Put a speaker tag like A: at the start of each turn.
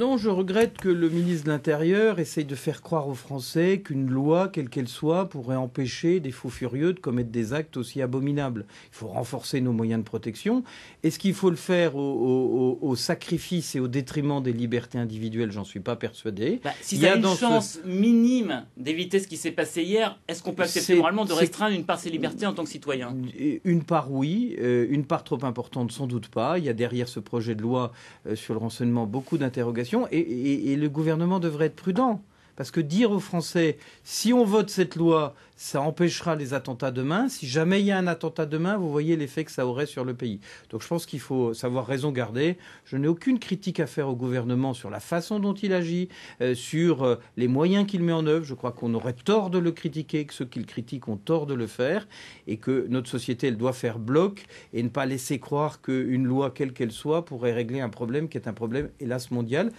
A: Non, je regrette que le ministre de l'Intérieur essaye de faire croire aux Français qu'une loi, quelle qu'elle soit, pourrait empêcher des faux furieux de commettre des actes aussi abominables. Il faut renforcer nos moyens de protection. Est-ce qu'il faut le faire au, sacrifice et au détriment des libertés individuelles J'en suis pas persuadé. Bah, si Il y a une chance
B: minime d'éviter ce qui s'est passé hier, est-ce qu'on peut accepter moralement de restreindre une part de ses libertés en tant que citoyen
A: Une part oui, euh, une part trop importante sans doute pas. Il y a derrière ce projet de loi euh, sur le renseignement beaucoup d'interrogations et le gouvernement devrait être prudent parce que dire aux Français, si on vote cette loi, ça empêchera les attentats demain. Si jamais il y a un attentat demain, vous voyez l'effet que ça aurait sur le pays. Donc je pense qu'il faut savoir raison garder. Je n'ai aucune critique à faire au gouvernement sur la façon dont il agit, euh, sur euh, les moyens qu'il met en œuvre. Je crois qu'on aurait tort de le critiquer, que ceux qui le critiquent ont tort de le faire, et que notre société, elle doit faire bloc et ne pas laisser croire qu'une loi, quelle qu'elle soit, pourrait régler un problème qui est un problème, hélas, mondial.